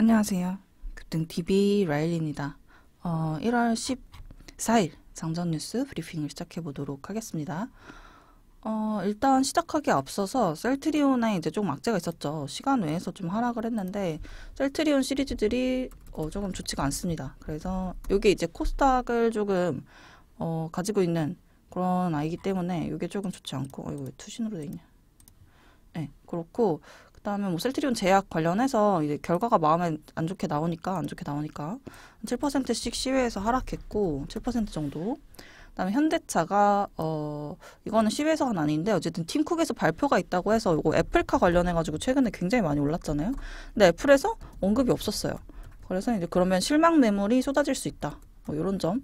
안녕하세요. 급등 DB 라일입니다. 어, 1월 14일 장전 뉴스 브리핑을 시작해 보도록 하겠습니다. 어, 일단 시작하기 앞서서 셀트리온에 이제 좀 악재가 있었죠. 시간 외에서 좀 하락을 했는데 셀트리온 시리즈들이 어, 조금 좋지가 않습니다. 그래서 이게 이제 코스닥을 조금 어, 가지고 있는 그런 아이기 때문에 이게 조금 좋지 않고 이거 투신으로 돼 있냐. 네, 그렇고 그다음에 뭐 셀트리온 제약 관련해서 이제 결과가 마음에 안 좋게 나오니까 안 좋게 나오니까 7%씩 시외에서 하락했고 7% 정도. 그다음에 현대차가 어 이거는 시외에서는 아닌데 어쨌든 팀쿡에서 발표가 있다고 해서 이거 애플카 관련해 가지고 최근에 굉장히 많이 올랐잖아요. 근데 애플에서 언급이 없었어요. 그래서 이제 그러면 실망 매물이 쏟아질 수 있다. 뭐 이런 점.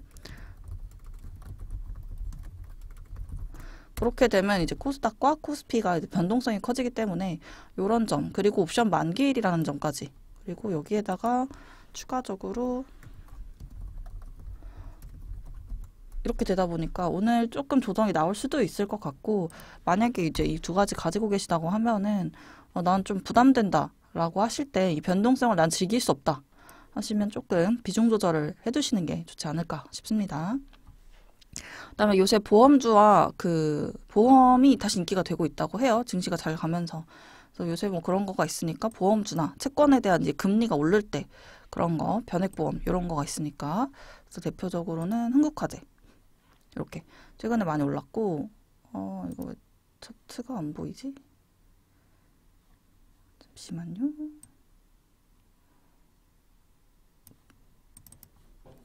그렇게 되면 이제 코스닥과 코스피가 이제 변동성이 커지기 때문에 이런 점 그리고 옵션 만기일이라는 점까지 그리고 여기에다가 추가적으로 이렇게 되다 보니까 오늘 조금 조정이 나올 수도 있을 것 같고 만약에 이제 이 두 가지 가지고 계시다고 하면은 어, 난 좀 부담된다라고 하실 때 이 변동성을 난 즐길 수 없다 하시면 조금 비중 조절을 해두시는 게 좋지 않을까 싶습니다. 그다음에 요새 보험주와 그 보험이 다시 인기가 되고 있다고 해요. 증시가 잘 가면서. 그래서 요새 뭐 그런 거가 있으니까 보험주나 채권에 대한 이제 금리가 오를 때 그런 거 변액보험 이런 거가 있으니까 그래서 대표적으로는 흥국화재 이렇게 최근에 많이 올랐고 어 이거 왜 차트가 안 보이지? 잠시만요.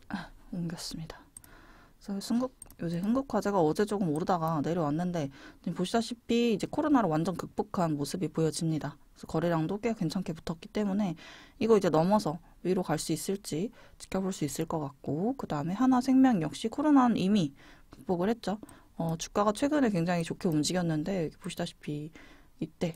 아, 옮겼습니다. 그래서 승국 요새 흥국 과제가 어제 조금 오르다가 내려왔는데 보시다시피 이제 코로나로 완전 극복한 모습이 보여집니다. 그래서 거래량도 꽤 괜찮게 붙었기 때문에 이거 이제 넘어서 위로 갈 수 있을지 지켜볼 수 있을 것 같고 그 다음에 하나생명 역시 코로나는 이미 극복을 했죠. 어, 주가가 최근에 굉장히 좋게 움직였는데 보시다시피 이때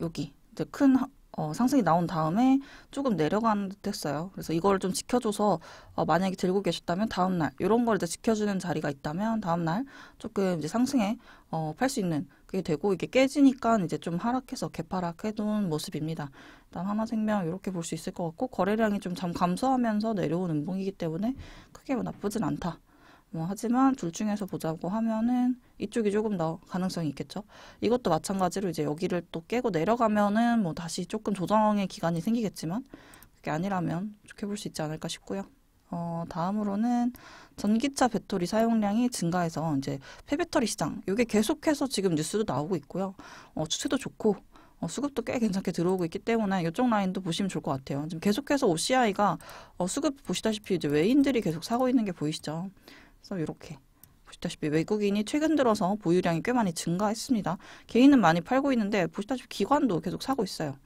여기 이제 큰 어, 상승이 나온 다음에 조금 내려가는 듯 했어요. 그래서 이걸좀 지켜줘서 어, 만약에 들고 계셨다면 다음날 이런 걸 이제 지켜주는 자리가 있다면 다음날 조금 이제 상승에 어, 팔 수 있는 그게 되고 이게 깨지니까 이제 좀 하락해서 개파락해둔 모습입니다. 일단 하나생명 이렇게 볼 수 있을 것 같고 거래량이 좀 잠 감소하면서 내려온 운봉이기 때문에 크게 뭐 나쁘진 않다. 뭐 하지만 둘 중에서 보자고 하면은 이쪽이 조금 더 가능성이 있겠죠. 이것도 마찬가지로 이제 여기를 또 깨고 내려가면은 뭐 다시 조금 조정의 기간이 생기겠지만 그게 아니라면 좋게 볼 수 있지 않을까 싶고요. 어, 다음으로는 전기차 배터리 사용량이 증가해서 이제 폐배터리 시장 이게 계속해서 지금 뉴스도 나오고 있고요. 어, 추세도 좋고 어, 수급도 꽤 괜찮게 들어오고 있기 때문에 이쪽 라인도 보시면 좋을 것 같아요. 지금 계속해서 OCI가 어, 수급 보시다시피 이제 외인들이 계속 사고 있는 게 보이시죠. 그래서 이렇게 보시다시피 외국인이 최근 들어서 보유량이 꽤 많이 증가했습니다. 개인은 많이 팔고 있는데 보시다시피 기관도 계속 사고 있어요.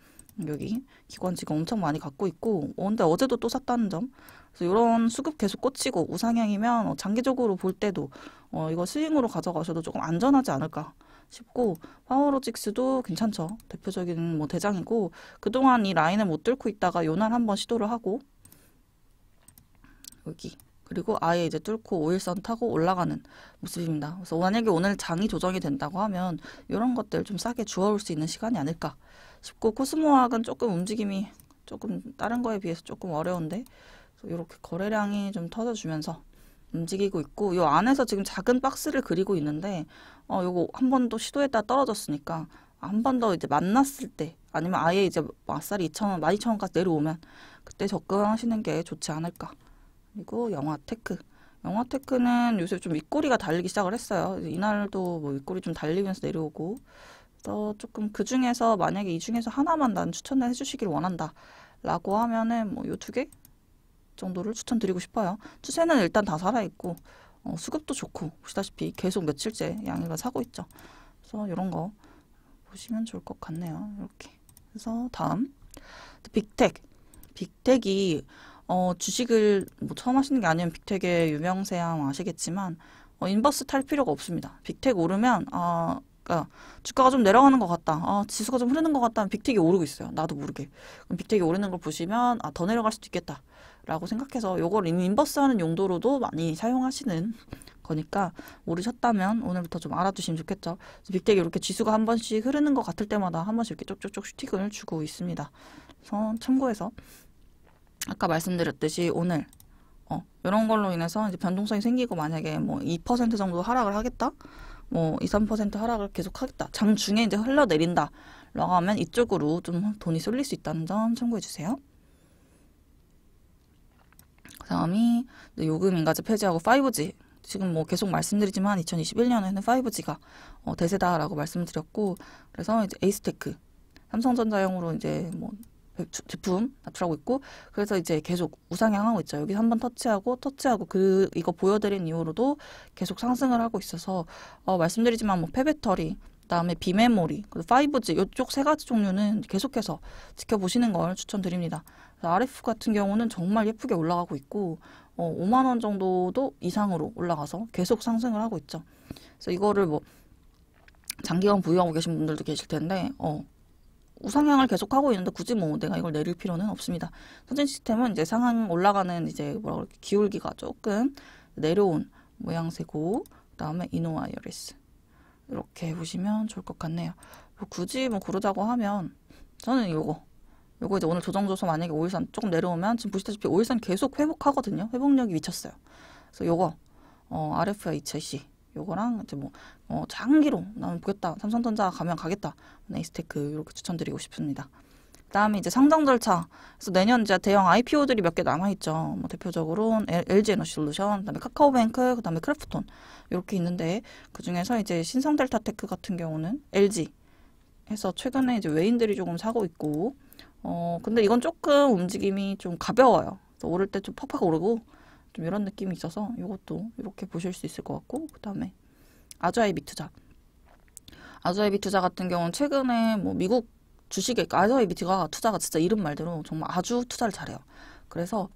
여기 기관 지금 엄청 많이 갖고 있고 어, 근데 어제도 또 샀다는 점 그래서 이런 수급 계속 꽂히고 우상향이면 어, 장기적으로 볼 때도 어, 이거 스윙으로 가져가셔도 조금 안전하지 않을까 싶고 파워로직스도 괜찮죠 대표적인 뭐 대장이고 그동안 이 라인을 못 뚫고 있다가 요 날 한번 시도를 하고 여기 그리고 아예 이제 뚫고 오일선 타고 올라가는 모습입니다. 그래서 만약에 오늘 장이 조정이 된다고 하면 이런 것들 좀 싸게 주워올 수 있는 시간이 아닐까 싶고 코스모학은 조금 움직임이 조금 다른 거에 비해서 조금 어려운데 이렇게 거래량이 좀 터져주면서 움직이고 있고 요 안에서 지금 작은 박스를 그리고 있는데 어 요거 한 번 더 시도했다 떨어졌으니까 한 번 더 이제 만났을 때 아니면 아예 이제 뭐 아싸리 2,000원, 12,000원까지 내려오면 그때 접근하시는 게 좋지 않을까 그리고 영화 테크. 영화 테크는 요새 좀 윗꼬리가 달리기 시작을 했어요. 이날도 뭐 윗꼬리 좀 달리면서 내려오고 또 조금 그 중에서 만약에 이 중에서 하나만 난 추천을 해주시길 원한다. 라고 하면은 뭐 요 두 개 정도를 추천드리고 싶어요. 추세는 일단 다 살아있고 어, 수급도 좋고 보시다시피 계속 며칠째 양일가 사고 있죠. 그래서 이런 거 보시면 좋을 것 같네요. 이렇게. 그래서 다음 빅텍. 빅텍이 어, 주식을 뭐 처음 하시는 게 아니면 빅텍의 유명세양 뭐 아시겠지만 어, 인버스 탈 필요가 없습니다. 빅텍 오르면 아 그러니까 주가가 좀 내려가는 것 같다. 아, 지수가 좀 흐르는 것 같다. 빅텍이 오르고 있어요. 나도 모르게. 그럼 빅텍이 오르는 걸 보시면 아, 더 내려갈 수도 있겠다. 라고 생각해서 요걸 인버스 하는 용도로도 많이 사용하시는 거니까 오르셨다면 오늘부터 좀 알아두시면 좋겠죠. 빅텍이 이렇게 지수가 한 번씩 흐르는 것 같을 때마다 한 번씩 이렇게 쪽쪽쪽 슈팅을 주고 있습니다. 그 참고해서 아까 말씀드렸듯이 오늘 어, 이런 걸로 인해서 이제 변동성이 생기고 만약에 뭐 2% 정도 하락을 하겠다, 뭐 2, 3% 하락을 계속 하겠다, 장 중에 이제 흘러내린다. 라고 하면 이쪽으로 좀 돈이 쏠릴 수 있다는 점 참고해 주세요. 그 다음이 요금 인가제 폐지하고 5G. 지금 뭐 계속 말씀드리지만 2021년에는 5G가 어, 대세다라고 말씀드렸고 그래서 이제 에이스테크 삼성전자형으로 이제 뭐그 제품 나출하고 있고 그래서 이제 계속 우상향하고 있죠. 여기 서 한번 터치하고 터치하고 그 이거 보여드린 이후로도 계속 상승을 하고 있어서 어, 말씀드리지만 뭐 폐배터리 그다음에 비메모리, 5G 이쪽 세 가지 종류는 계속해서 지켜보시는 걸 추천드립니다. RF 같은 경우는 정말 예쁘게 올라가고 있고 어, 5만 원 정도도 이상으로 올라가서 계속 상승을 하고 있죠. 그래서 이거를 뭐 장기간 보유하고 계신 분들도 계실 텐데 어, 우상향을 계속하고 있는데 굳이 뭐 내가 이걸 내릴 필요는 없습니다. 선진 시스템은 이제 상향 올라가는 이제 뭐라 그럴까 기울기가 조금 내려온 모양새고 그다음에 이노아이어리스 이렇게 보시면 좋을 것 같네요. 굳이 뭐그러자고 하면 저는 이거 요거 이제 오늘 조정조서 만약에 오일산 조금 내려오면 지금 보시다시피 오일산 계속 회복하거든요. 회복력이 미쳤어요. 그래서 이거 어, RF와 HIC 요거랑 이제 뭐 어, 장기로 나는 보겠다. 삼성전자 가면 가겠다. 에이스테크 네, 이렇게 추천드리고 싶습니다. 그다음에 이제 상장 절차. 그래서 내년 이제 대형 IPO들이 몇 개 남아 있죠. 뭐 대표적으로 LG 에너지 솔루션, 그다음에 카카오뱅크, 그다음에 크래프톤 이렇게 있는데 그 중에서 이제 신성 델타테크 같은 경우는 LG 해서 최근에 이제 외인들이 조금 사고 있고 어 근데 이건 조금 움직임이 좀 가벼워요. 오를 때 좀 팍팍 오르고 좀 이런 느낌이 있어서 이것도 이렇게 보실 수 있을 것 같고 그 다음에 아아이비 투자 아아이비 투자 같은 경우는 최근에 뭐 미국 주식에 아아이비 투가 자 투자가 진짜 이름 말대로 정말 아주 투자를 잘해요. 그래서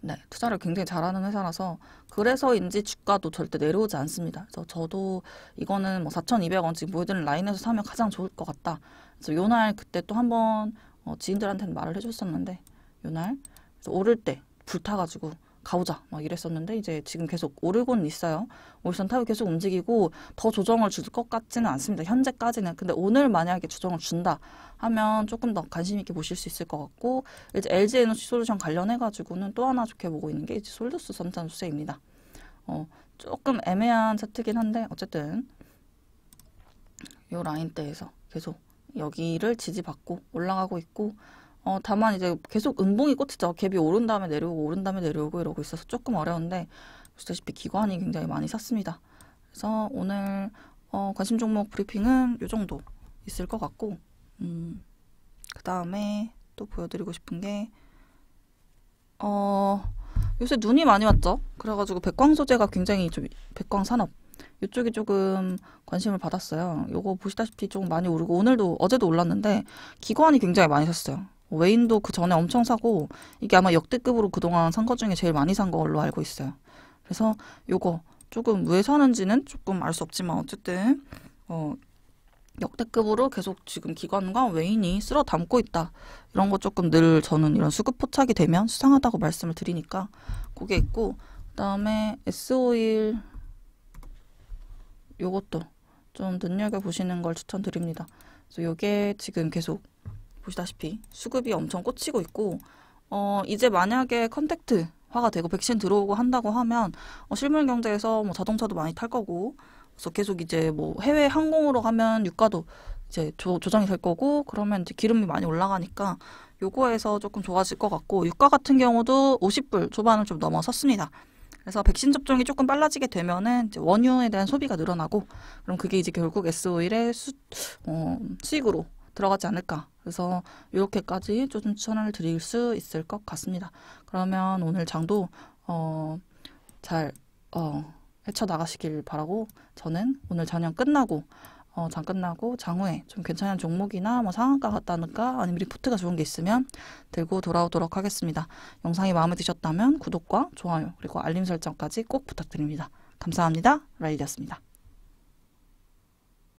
네, 투자를 굉장히 잘하는 회사라서 그래서인지 주가도 절대 내려오지 않습니다. 그래서 저도 이거는 뭐 4,200원 지금 보여드리 라인에서 사면 가장 좋을 것 같다. 그래서 요 날 그때 또 한번 어, 지인들한테는 말을 해줬었는데 요날 오를 때 불타가지고 가보자 막 이랬었는데 이제 지금 계속 오르곤 있어요. 올선 타고 계속 움직이고 더 조정을 줄 것 같지는 않습니다. 현재까지는. 근데 오늘 만약에 조정을 준다 하면 조금 더 관심 있게 보실 수 있을 것 같고 이제 LG 에너지 솔루션 관련해 가지고는 또 하나 좋게 보고 있는 게 이제 솔루스 선탄수세입니다. 어, 조금 애매한 차트긴 한데 어쨌든 요 라인대에서 계속 여기를 지지받고 올라가고 있고 어, 다만 이제 계속 은봉이 꽂히죠. 갭이 오른 다음에 내려오고 오른 다음에 내려오고 이러고 있어서 조금 어려운데 보시다시피 기관이 굉장히 많이 샀습니다. 그래서 오늘 어, 관심 종목 브리핑은 이 정도 있을 것 같고 음, 그 다음에 또 보여드리고 싶은 게 어, 요새 눈이 많이 왔죠. 그래가지고 백광 소재가 굉장히 좀 백광 산업 이쪽이 조금 관심을 받았어요. 요거 보시다시피 조금 많이 오르고 오늘도 어제도 올랐는데 기관이 굉장히 많이 샀어요. 외인도 그 전에 엄청 사고 이게 아마 역대급으로 그동안 산 것 중에 제일 많이 산 걸로 알고 있어요. 그래서 요거 조금 왜 사는지는 조금 알 수 없지만 어쨌든 어 역대급으로 계속 지금 기관과 외인이 쓸어 담고 있다. 이런 거 조금 늘 저는 이런 수급 포착이 되면 수상하다고 말씀을 드리니까 그게 있고 그다음에 S 오일 요것도 좀 눈여겨 보시는 걸 추천드립니다. 그래서 요게 지금 계속 보시다시피 수급이 엄청 꽂히고 있고 어, 이제 만약에 컨택트 화가 되고 백신 들어오고 한다고 하면 어, 실물 경제에서 뭐 자동차도 많이 탈 거고 그래서 계속 이제 뭐 해외 항공으로 가면 유가도 이제 조, 조정이 될 거고 그러면 이제 기름이 많이 올라가니까 요거에서 조금 좋아질 것 같고 유가 같은 경우도 50불 초반을 좀 넘어섰습니다. 그래서 백신 접종이 조금 빨라지게 되면은 이제 원유에 대한 소비가 늘어나고 그럼 그게 이제 결국 S 오일의 수, 어, 수익으로 들어가지 않을까 그래서 이렇게까지 좀 추천을 드릴 수 있을 것 같습니다. 그러면 오늘 장도 어, 잘 어, 헤쳐나가시길 바라고 저는 오늘 장년 끝나고 어, 장 끝나고 장후에 좀 괜찮은 종목이나 뭐 상한가 같다는가 아니면 리포트가 좋은 게 있으면 들고 돌아오도록 하겠습니다. 영상이 마음에 드셨다면 구독과 좋아요 그리고 알림 설정까지 꼭 부탁드립니다. 감사합니다. 라일리였습니다.